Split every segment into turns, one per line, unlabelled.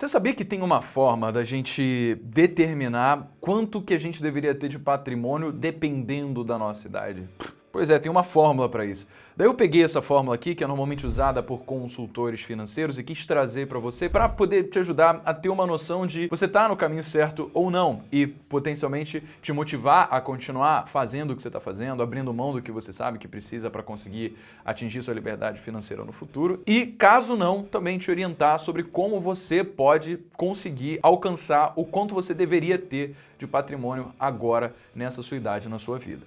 Você sabia que tem uma forma da gente determinar quanto que a gente deveria ter de patrimônio dependendo da nossa idade? Pois é, tem uma fórmula para isso. Daí eu peguei essa fórmula aqui, que é normalmente usada por consultores financeiros, e quis trazer para você para poder te ajudar a ter uma noção de você está no caminho certo ou não, e potencialmente te motivar a continuar fazendo o que você está fazendo, abrindo mão do que você sabe que precisa para conseguir atingir sua liberdade financeira no futuro. E caso não, também te orientar sobre como você pode conseguir alcançar o quanto você deveria ter de patrimônio agora, nessa sua idade, na sua vida.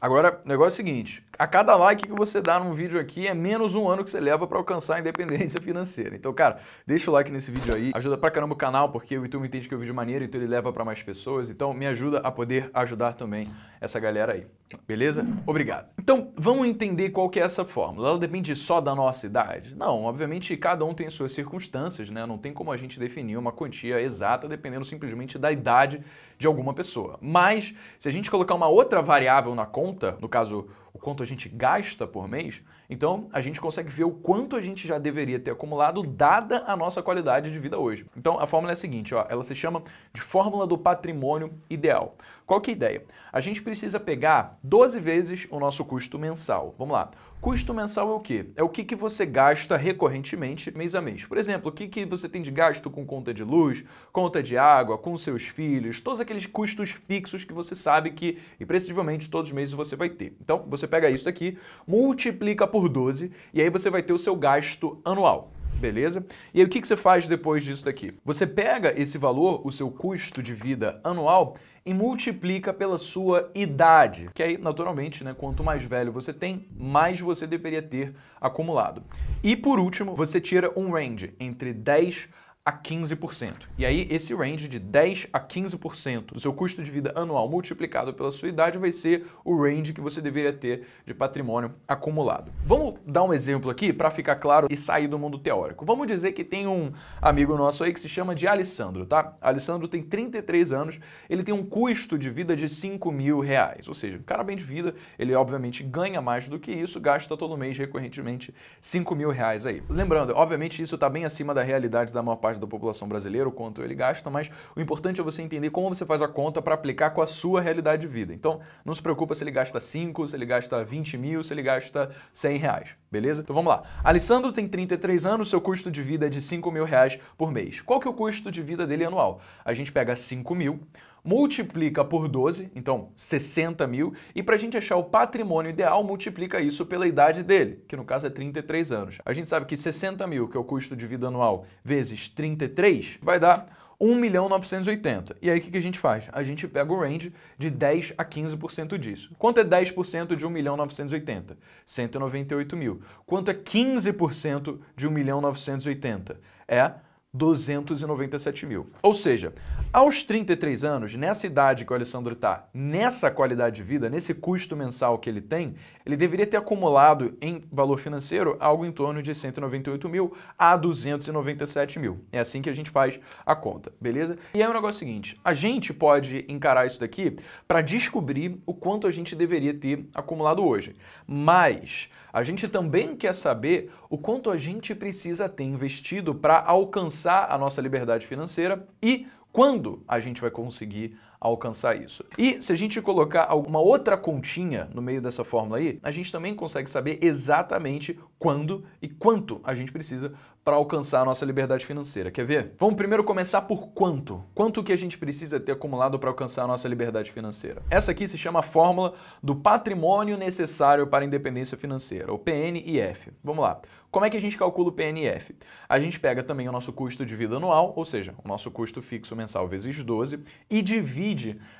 Agora, o negócio é o seguinte: a cada like que você dá num vídeo aqui é menos um ano que você leva para alcançar a independência financeira. Então, cara, deixa o like nesse vídeo aí, ajuda pra caramba o canal, porque o YouTube entende que é um vídeo maneiro, então ele leva para mais pessoas. Então, me ajuda a poder ajudar também essa galera aí. Beleza? Obrigado. Então, vamos entender qual que é essa fórmula. Ela depende só da nossa idade? Não, obviamente cada um tem suas circunstâncias, né? Não tem como a gente definir uma quantia exata dependendo simplesmente da idade de alguma pessoa. Mas, se a gente colocar uma outra variável na conta, conta, no caso, o quanto a gente gasta por mês, então a gente consegue ver o quanto a gente já deveria ter acumulado dada a nossa qualidade de vida hoje. Então a fórmula é a seguinte, ó, ela se chama de fórmula do patrimônio ideal. Qual que é a ideia? A gente precisa pegar 12 vezes o nosso custo mensal. Vamos lá. Custo mensal é o quê? É o que, que você gasta recorrentemente mês a mês. Por exemplo, o que, que você tem de gasto com conta de luz, conta de água, com seus filhos, todos aqueles custos fixos que você sabe que, imprescindivelmente, todos os meses você vai ter. Então, você pega isso aqui, multiplica por 12 e aí você vai ter o seu gasto anual beleza? E aí o que, que você faz depois disso daqui? Você pega esse valor, o seu custo de vida anual, e multiplica pela sua idade, que aí, naturalmente, né, quanto mais velho você tem, mais você deveria ter acumulado. E por último, você tira um range entre 10 a 15%. E aí esse range de 10 a 15% do seu custo de vida anual multiplicado pela sua idade vai ser o range que você deveria ter de patrimônio acumulado. Vamos dar um exemplo aqui para ficar claro e sair do mundo teórico. Vamos dizer que tem um amigo nosso aí que se chama de Alessandro, tá? Alessandro tem 33 anos, ele tem um custo de vida de 5 mil reais, ou seja, um cara bem de vida, ele obviamente ganha mais do que isso, gasta todo mês recorrentemente 5 mil reais aí. Lembrando, obviamente isso está bem acima da realidade da maior parte da população brasileira, o quanto ele gasta, mas o importante é você entender como você faz a conta para aplicar com a sua realidade de vida. Então, não se preocupa se ele gasta 5, se ele gasta 20 mil, se ele gasta 100 reais, beleza? Então vamos lá. Alessandro tem 33 anos, seu custo de vida é de 5 mil reais por mês. Qual que é o custo de vida dele anual? A gente pega 5 mil, multiplica por 12, então 60 mil, e para a gente achar o patrimônio ideal, multiplica isso pela idade dele, que no caso é 33 anos. A gente sabe que 60 mil, que é o custo de vida anual, vezes 33, vai dar 1 milhão 980. E aí o que a gente faz? A gente pega o range de 10% a 15% disso. Quanto é 10% de 1 milhão 980? 198 mil. Quanto é 15% de 1 milhão 980? É 297 mil. Ou seja, aos 33 anos, nessa idade que o Alessandro está, nessa qualidade de vida, nesse custo mensal que ele tem, ele deveria ter acumulado em valor financeiro algo em torno de 198 mil a 297 mil. É assim que a gente faz a conta, beleza? E aí o um negócio é o seguinte, a gente pode encarar isso daqui para descobrir o quanto a gente deveria ter acumulado hoje. Mas a gente também quer saber o quanto a gente precisa ter investido para alcançar alcançar a nossa liberdade financeira e quando a gente vai conseguir alcançar isso. E se a gente colocar alguma outra continha no meio dessa fórmula aí, a gente também consegue saber exatamente quando e quanto a gente precisa para alcançar a nossa liberdade financeira. Quer ver? Vamos primeiro começar por quanto. Quanto que a gente precisa ter acumulado para alcançar a nossa liberdade financeira? Essa aqui se chama a fórmula do patrimônio necessário para a independência financeira, o PNIF. Vamos lá. Como é que a gente calcula o PNF? A gente pega também o nosso custo de vida anual, ou seja, o nosso custo fixo mensal vezes 12, e divide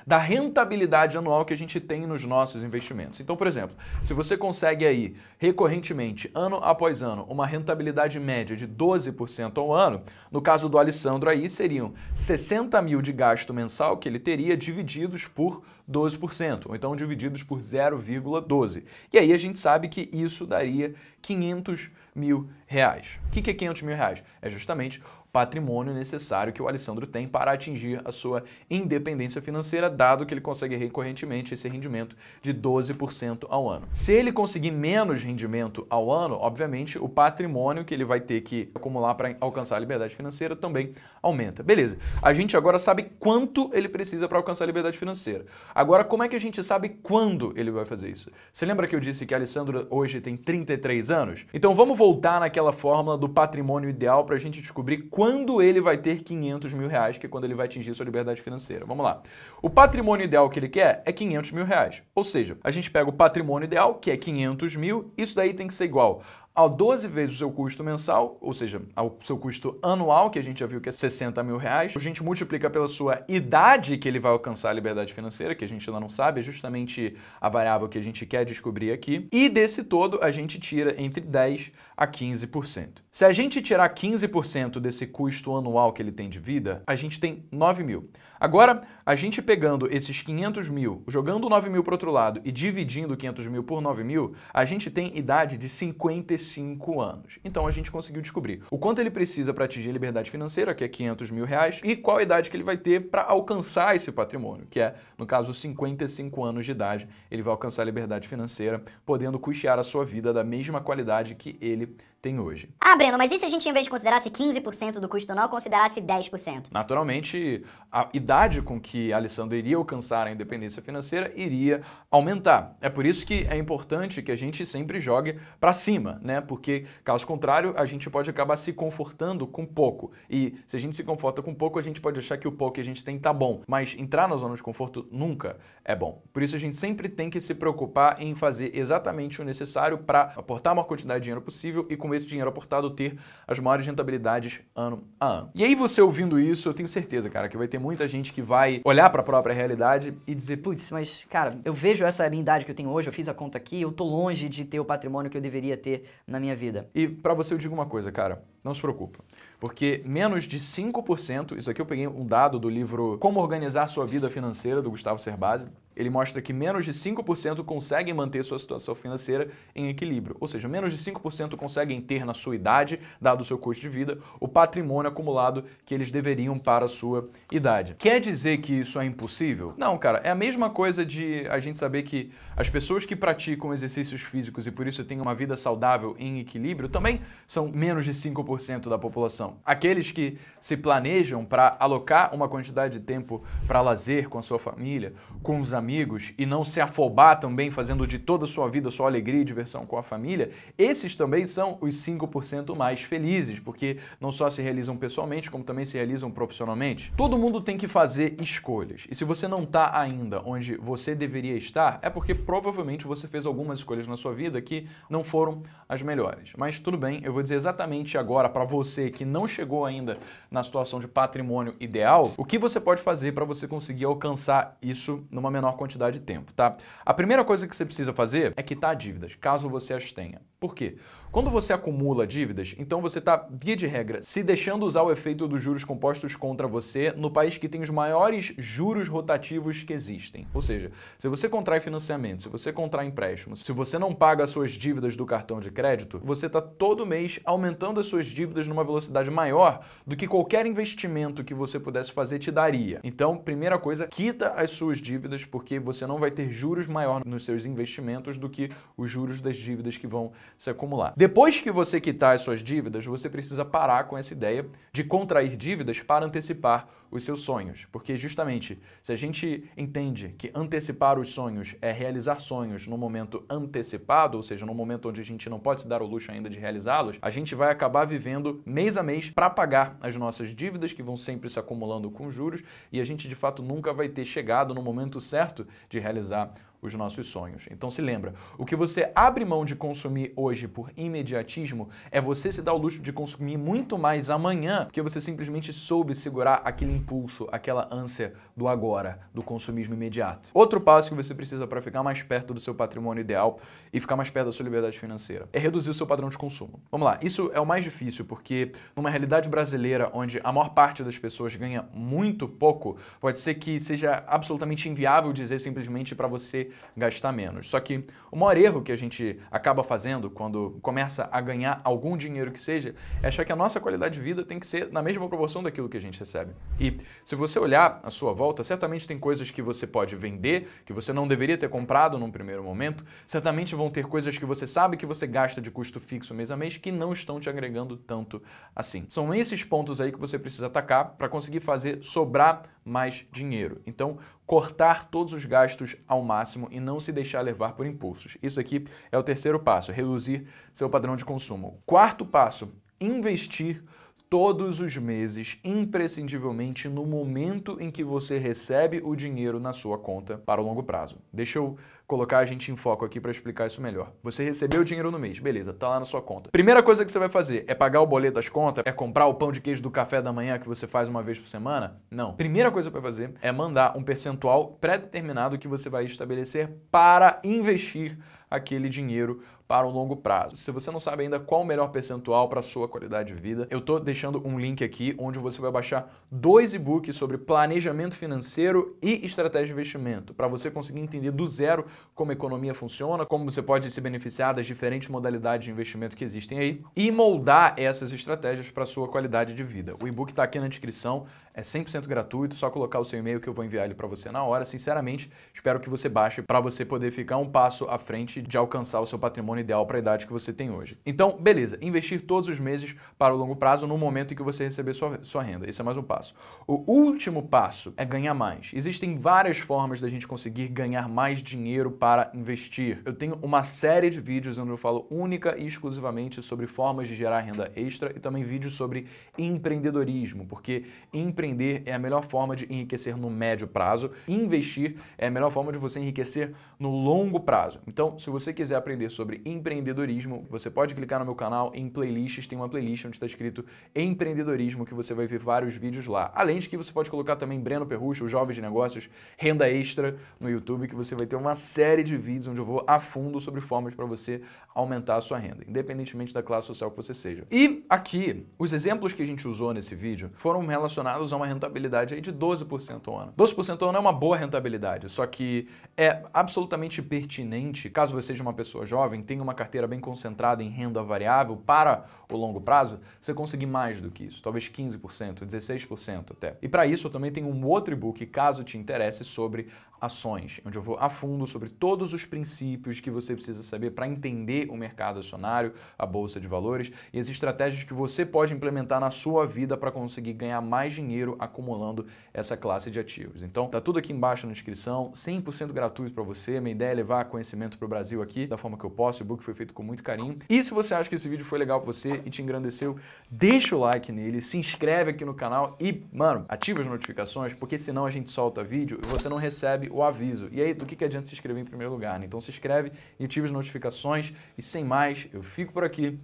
da rentabilidade anual que a gente tem nos nossos investimentos. Então, por exemplo, se você consegue aí recorrentemente, ano após ano, uma rentabilidade média de 12% ao ano, no caso do Alessandro aí seriam 60 mil de gasto mensal que ele teria divididos por 12%, ou então divididos por 0,12. E aí a gente sabe que isso daria 500 mil reais. O que é 500 mil reais? É justamente patrimônio necessário que o Alessandro tem para atingir a sua independência financeira, dado que ele consegue recorrentemente esse rendimento de 12% ao ano. Se ele conseguir menos rendimento ao ano, obviamente o patrimônio que ele vai ter que acumular para alcançar a liberdade financeira também aumenta. Beleza. A gente agora sabe quanto ele precisa para alcançar a liberdade financeira. Agora, como é que a gente sabe quando ele vai fazer isso? Você lembra que eu disse que a Alessandra hoje tem 33 anos? Então vamos voltar naquela fórmula do patrimônio ideal para a gente descobrir quando ele vai ter 500 mil reais, que é quando ele vai atingir sua liberdade financeira. Vamos lá. O patrimônio ideal que ele quer é 500 mil reais. Ou seja, a gente pega o patrimônio ideal, que é 500 mil, isso daí tem que ser igual a 12 vezes o seu custo mensal, ou seja, ao seu custo anual, que a gente já viu que é 60 mil reais, a gente multiplica pela sua idade que ele vai alcançar a liberdade financeira, que a gente ainda não sabe, é justamente a variável que a gente quer descobrir aqui, e desse todo a gente tira entre 10% a 15%. Se a gente tirar 15% desse custo anual que ele tem de vida, a gente tem 9 mil. Agora, a gente pegando esses 500 mil, jogando 9 mil para outro lado e dividindo 500 mil por 9 mil, a gente tem idade de 55 35 anos. Então a gente conseguiu descobrir o quanto ele precisa para atingir a liberdade financeira, que é 500 mil reais, e qual idade que ele vai ter para alcançar esse patrimônio, que é, no caso, 55 anos de idade, ele vai alcançar a liberdade financeira, podendo custear a sua vida da mesma qualidade que ele tem hoje. Ah, Breno, mas e se a gente, em vez de considerasse 15% do custo anual, considerasse 10%? Naturalmente, a idade com que a Alessandra iria alcançar a independência financeira iria aumentar. É por isso que é importante que a gente sempre jogue para cima, né? Porque, caso contrário, a gente pode acabar se confortando com pouco. E se a gente se conforta com pouco, a gente pode achar que o pouco que a gente tem tá bom. Mas entrar na zona de conforto nunca é bom. Por isso, a gente sempre tem que se preocupar em fazer exatamente o necessário para aportar a maior quantidade de dinheiro possível e com esse dinheiro aportado ter as maiores rentabilidades ano a ano. E aí você ouvindo isso, eu tenho certeza, cara, que vai ter muita gente que vai olhar para a própria realidade e dizer, putz, mas cara, eu vejo essa minha idade que eu tenho hoje, eu fiz a conta aqui, eu tô longe de ter o patrimônio que eu deveria ter na minha vida. E para você eu digo uma coisa, cara, não se preocupa, porque menos de 5%, isso aqui eu peguei um dado do livro Como Organizar Sua Vida Financeira, do Gustavo Cerbasi, ele mostra que menos de 5% conseguem manter sua situação financeira em equilíbrio, ou seja, menos de 5% conseguem ter na sua idade, dado o seu custo de vida, o patrimônio acumulado que eles deveriam para a sua idade. Quer dizer que isso é impossível? Não, cara, é a mesma coisa de a gente saber que as pessoas que praticam exercícios físicos e por isso têm uma vida saudável em equilíbrio também são menos de 5% 5% da população. Aqueles que se planejam para alocar uma quantidade de tempo para lazer com a sua família, com os amigos e não se afobar também fazendo de toda a sua vida só alegria e diversão com a família, esses também são os 5% mais felizes, porque não só se realizam pessoalmente, como também se realizam profissionalmente. Todo mundo tem que fazer escolhas. E se você não está ainda onde você deveria estar, é porque provavelmente você fez algumas escolhas na sua vida que não foram as melhores. Mas tudo bem, eu vou dizer exatamente agora agora para você que não chegou ainda na situação de patrimônio ideal, o que você pode fazer para você conseguir alcançar isso numa menor quantidade de tempo, tá? A primeira coisa que você precisa fazer é quitar dívidas, caso você as tenha. Por quê? Quando você acumula dívidas, então você está, via de regra, se deixando usar o efeito dos juros compostos contra você no país que tem os maiores juros rotativos que existem. Ou seja, se você contrai financiamento, se você contrai empréstimos, se você não paga as suas dívidas do cartão de crédito, você está todo mês aumentando as suas dívidas numa velocidade maior do que qualquer investimento que você pudesse fazer te daria. Então, primeira coisa, quita as suas dívidas, porque você não vai ter juros maior nos seus investimentos do que os juros das dívidas que vão se acumular. Depois que você quitar as suas dívidas, você precisa parar com essa ideia de contrair dívidas para antecipar os seus sonhos. Porque, justamente, se a gente entende que antecipar os sonhos é realizar sonhos no momento antecipado, ou seja, no momento onde a gente não pode se dar o luxo ainda de realizá-los, a gente vai acabar vivendo mês a mês para pagar as nossas dívidas, que vão sempre se acumulando com juros, e a gente de fato nunca vai ter chegado no momento certo de realizar os nossos sonhos. Então se lembra, o que você abre mão de consumir hoje por imediatismo é você se dar o luxo de consumir muito mais amanhã, porque você simplesmente soube segurar aquele impulso, aquela ânsia do agora, do consumismo imediato. Outro passo que você precisa para ficar mais perto do seu patrimônio ideal e ficar mais perto da sua liberdade financeira é reduzir o seu padrão de consumo. Vamos lá, isso é o mais difícil porque numa realidade brasileira onde a maior parte das pessoas ganha muito pouco, pode ser que seja absolutamente inviável dizer simplesmente para você gastar menos. Só que o maior erro que a gente acaba fazendo quando começa a ganhar algum dinheiro que seja é achar que a nossa qualidade de vida tem que ser na mesma proporção daquilo que a gente recebe. E se você olhar à sua volta, certamente tem coisas que você pode vender, que você não deveria ter comprado num primeiro momento, certamente vão ter coisas que você sabe que você gasta de custo fixo mês a mês que não estão te agregando tanto assim. São esses pontos aí que você precisa atacar para conseguir fazer sobrar mais dinheiro. Então, cortar todos os gastos ao máximo e não se deixar levar por impulsos. Isso aqui é o terceiro passo, reduzir seu padrão de consumo. quarto passo, investir todos os meses, imprescindivelmente no momento em que você recebe o dinheiro na sua conta para o longo prazo. Deixa eu colocar a gente em foco aqui para explicar isso melhor. Você recebeu o dinheiro no mês, beleza, tá lá na sua conta. Primeira coisa que você vai fazer é pagar o boleto das contas, é comprar o pão de queijo do café da manhã que você faz uma vez por semana? Não. Primeira coisa para fazer é mandar um percentual pré-determinado que você vai estabelecer para investir aquele dinheiro para o longo prazo. Se você não sabe ainda qual o melhor percentual para a sua qualidade de vida, eu estou deixando um link aqui onde você vai baixar dois e-books sobre planejamento financeiro e estratégia de investimento, para você conseguir entender do zero como a economia funciona, como você pode se beneficiar das diferentes modalidades de investimento que existem aí e moldar essas estratégias para a sua qualidade de vida. O e-book está aqui na descrição, é 100% gratuito, só colocar o seu e-mail que eu vou enviar ele para você na hora. Sinceramente, espero que você baixe para você poder ficar um passo à frente de alcançar o seu patrimônio ideal para a idade que você tem hoje. Então, beleza, investir todos os meses para o longo prazo no momento em que você receber sua, sua renda. Esse é mais um passo. O último passo é ganhar mais. Existem várias formas da gente conseguir ganhar mais dinheiro para investir. Eu tenho uma série de vídeos onde eu falo única e exclusivamente sobre formas de gerar renda extra e também vídeos sobre empreendedorismo, porque empreendedorismo empreender é a melhor forma de enriquecer no médio prazo, investir é a melhor forma de você enriquecer no longo prazo. Então, se você quiser aprender sobre empreendedorismo, você pode clicar no meu canal em playlists, tem uma playlist onde está escrito empreendedorismo que você vai ver vários vídeos lá. Além de que você pode colocar também Breno Perrucho, Jovens de Negócios, Renda Extra no YouTube, que você vai ter uma série de vídeos onde eu vou a fundo sobre formas para você aumentar a sua renda, independentemente da classe social que você seja. E aqui, os exemplos que a gente usou nesse vídeo foram relacionados a uma rentabilidade aí de 12% ao ano. 12% ao ano é uma boa rentabilidade, só que é absolutamente pertinente, caso você seja uma pessoa jovem, tenha uma carteira bem concentrada em renda variável para o longo prazo, você conseguir mais do que isso, talvez 15%, 16% até. E para isso eu também tenho um outro e-book, caso te interesse, sobre Ações, onde eu vou a fundo sobre todos os princípios que você precisa saber para entender o mercado acionário, a bolsa de valores e as estratégias que você pode implementar na sua vida para conseguir ganhar mais dinheiro acumulando essa classe de ativos. Então, tá tudo aqui embaixo na descrição, 100% gratuito para você. Minha ideia é levar conhecimento para o Brasil aqui da forma que eu posso. O book foi feito com muito carinho. E se você acha que esse vídeo foi legal para você e te engrandeceu, deixa o like nele, se inscreve aqui no canal e, mano, ativa as notificações, porque senão a gente solta vídeo e você não recebe o aviso. E aí, do que, que adianta se inscrever em primeiro lugar? Né? Então se inscreve e ativa as notificações. E sem mais, eu fico por aqui.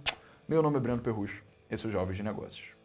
Meu nome é Breno Perrucho. Esse é o Jovens de Negócios.